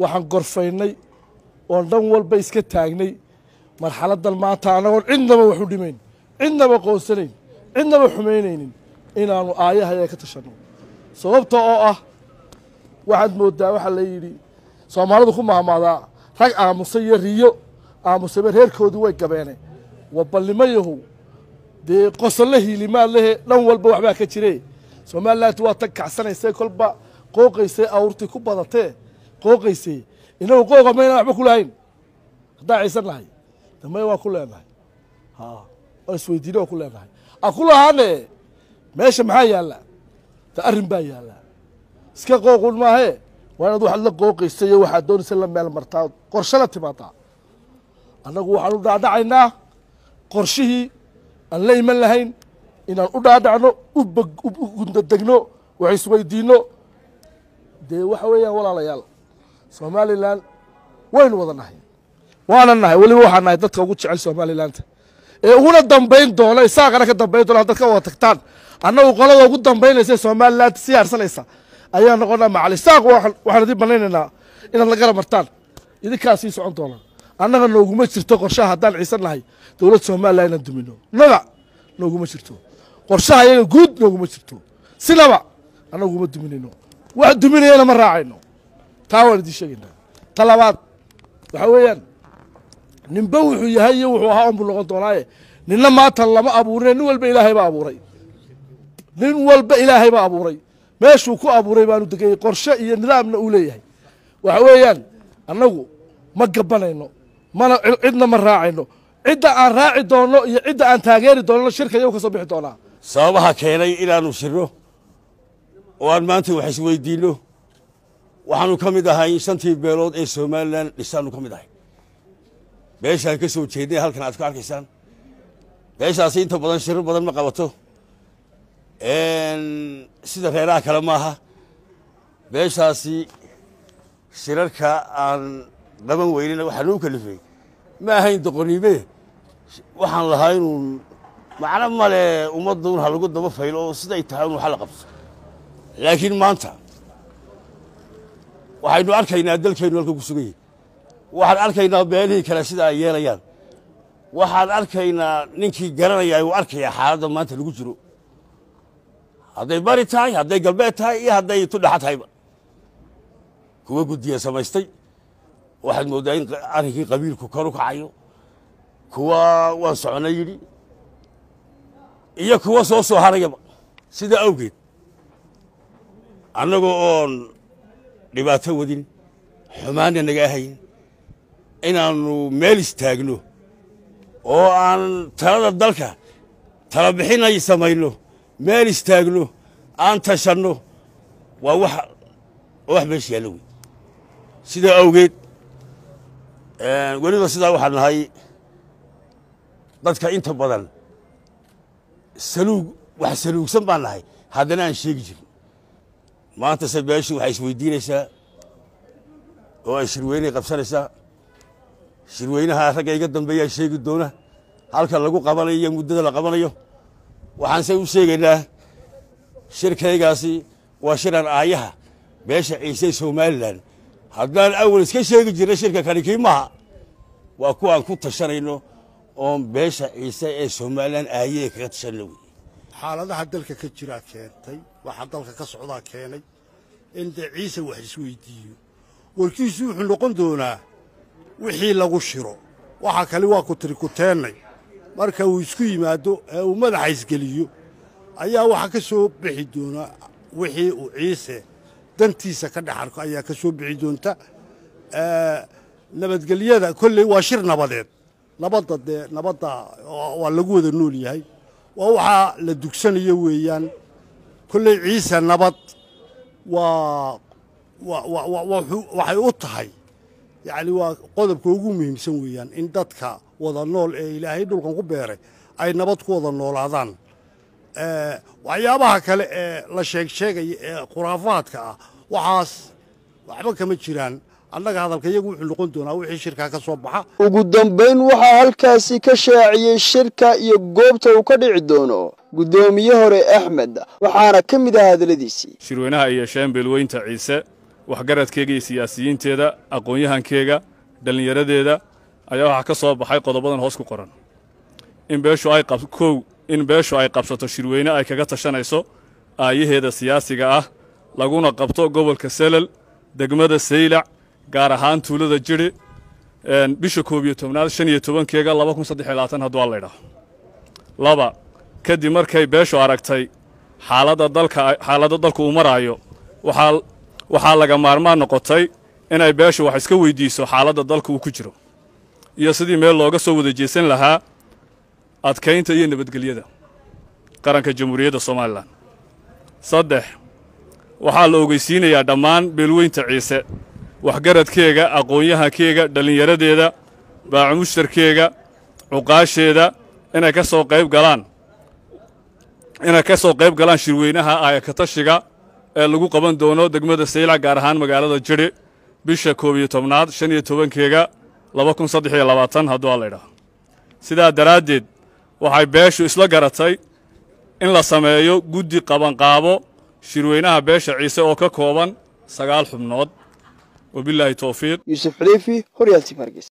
waxaan gorfaynay oon dhan walba iska taagnay marxaladan maanta annagoon cidnaba waxu dhimayn cidnaba qoonsanayn cidnaba xumaynaynin inaanu aayahaya ka tashanno sababta oo ah waxaad mooddaa waxaa la yidhi soomaalidu ku maamaadaa rag aamusa iyo riyo aamusaba reerkoodii way gabeene waballimayahu dee qosolla hiilimaad dhan walba waxbaa ka jire somalilanti waa tag kacsanayse kolba qooqaysa awrtii ku badatee qooqaysay inagu qooqa mayna waxba ku lahayn haddaan ciisan nahay dambe waa ku leenahay ha waa isweydiine ku leenahay a ku lahaane meesha maxaa yaalla ta arrin baa yaalla iska qooqun maahe waa inaad waxaad la qooqaysa waxaad doonaysa la meel martaa qorshe la timaadaa annagu waxaan u dhaadhacaynaa qorshihii aan la iman lahayn inaan u dhaadhacno u gundadegno wax isweydiino dee waxa weeyaan walaalayaal somalilan waynu wada nahay waana nahay weliba waxaa nahay dadka ugu jecel somalilanta ee uguna dambayn doona saaqana ka dambayn doona haddaad wada tagtaan annagu qolada ugu dambaynaysa somalilan sii harsanaysa ayaa noqonaa macali saaq waxaan idin banaynaynaa inaad la garab martaan idinkaa sii socon doona annaga nooguma jirto qorshaha haddaan ciisan nahay dowlad somalilan inaan dumino naba nooguma jirto qorshaha iyaga guud nooguma jirto sinaba annaguma duminayno wax duminayana ma raacayno taa waan idin sheegaynaa ta labaad waxaa weeyaan ninba wuxuu yahay iyo wuxuu ahaa unbuu noqon doonaaye ninna maanta lama abuurine nin walba ilaahay baa abuuray nin walba ilaahay baa abuuray meeshuu ku abuuray baanu degeyey qorshe iyo nidaamna uu leeyahay waxa weeyaan annagu ma gabanayno mana cidna ma raacayno cidda aan raaci doonno iyo cidda aan taageeri doonno shirkayau ka soo bixi doonaa sababaha keenay inaanu sirno oo aan maanta wax isweydiinno waxaanu ka mid ahay shantii beelood ee somalilan dhisaanu ka mid ahay beeshaan ka soo jeednay halkan aad ku arkaysaan beeshaasi inta badan shirar badan ma qabato sida reeraha kale maaha beeshaasi shirarka aan qaban weynina waxaa loo kalifay ma ahayn doqoniime waxaan lahaa inuun macno male ummadduun ha lagu daba faylo oo siday tahay un inu la qabto laakiin maanta waxaynu arkaynaa dalkeennu halka ku sugan yahay waxaan arkaynaa beelihii kale sida ay yeelayaan waxaan arkaynaa ninkii garanaya uu arkayaa xaaladda maanta lagu jiro hadday bari tahay hadday galbeed tahay iyo hadday tudhaxa tahayba kuwa guddiya samaystay waxaad mooddaa in arrinkii qabiilku kor u kacayo kuwa waan soconay yidhi iyo kuwa soo soo harayaba sidaa awgeed annagoo oon dhibaato wadin xumaanna naga ahayn inaannu meel istaagno oo aan talada dalka tala bixin ay samayno meel istaagno aan tashanno waa wax wax meesha yaallo wey sidaa awgeed weliba sidaa waxaan nahay dadka inta badan saluug wax saluugsan baan nahay haddana aan sheegi jirn maanta se beeshu waxay isweydiinaysaa oo ay shirweyney qabsanaysaa shirweynaha ragga iga dambeeyaa sheegi doona halka lagu qabanayo iyo muddada la qabanayo waxaanse u sheegaynaa shirkaygaasi waa shiran aayaha beesha ciise somalilan haddaan awal iska sheegi jirna shirka kani kii maha waa kuwaan ku tashanayno oon beesha ciise ee somalilan aayee kaga tashanna wey xaaladaha dalka ka jiraa keentay waxa dalka ka socdaa keenay in dee ciise wax isweydiiyo warkiisu wuxuu noqon doonaa wixii lagu shiro waxa kale waa ku tirikuteennay marka uu isku yimaado ee uu madaxa isgeliyo ayaa waxaa ka soo bixi doonaa wixii uu ciise dantiisa ka dhex arko ayaa ka soo bixi doonta nabadgelyada kolley waa shir nabadeed nabadda dee nabadda waa lagu wada nool yahay waa waxaa la dugsanaya weeyaan kolley ciise nabad waawaxay u tahay yacni waa qodobka ugu muhiimsan weeyaan in dadka wada nool ee ilaahay dhulkan ku beeray ay nabad ku wada noolaadaan waxyaabaha kale ee la sheeg sheegaya ee khuraafaadka ah waxaas waxba kama jiraan annaga hadalka iyagu wuxuu noqon doonaa wixii shirkaa ka soo baxa ugu dambayn waxaa halkaasi ka shaaciyey shirka iyo goobta uu ka dhici doono guddoomiye hore axmed waxaana ka mid ah hadalladiisii shirweynaha iyo shaambeelweynta ciise waxgaradkeega iyo siyaasiyiinteeda aqoon-yahankeyga dhallinyaradeeda ayaa waxaa ka soo baxay qodobadan hoos ku qoran in beeshu ay kow in beeshu ay qabsato shirweyne ay kaga tashanayso aayaheeda siyaasiga ah laguna qabto gobolka selal degmada saylac gaar ahaan tuulada jiri bisha koob iyo tobnaad shan iyo tobankeega laba kun saddex iyo labaatan hadduu allaydhaah laba kadib markay beeshu aragtay xaaladda dalka xaaladda dalku uu maraayo waxaa waxaa laga maarmaan noqotay inay beeshu wax iska weydiiso xaaladda dalka uu ku jiro iyo sidii meel looga soo wada jeesan lahaa adkaynta iyo nabadgelyada qaranka jamhuuriyadda somalilan saddex waxaa la ogeysiinayaa dhammaan beelweynta ciise waxgaradkeega aqoonyahankeega yahankeyga dhallinyaradeeda baacamushtarkeega cuqaasheeda inay ka soo qayb galaan inay ka soo qayb galaan shirweynaha aayakatashiga ee lagu qaban doono degmada saylac gaar ahaan magaalada jidhi bisha koob iyo tobnaad shan iyo tobankeega laba kun saddex iyo labaatan hadduu allaydhaha sidaa daraaddeed waxay beeshu isla garatay in la sameeyo guddi qabanqaabo shirweynaha beesha ciise oo ka kooban sagaal xubnood وبالله توفيق يوسف حليفي هوريال تيماركيس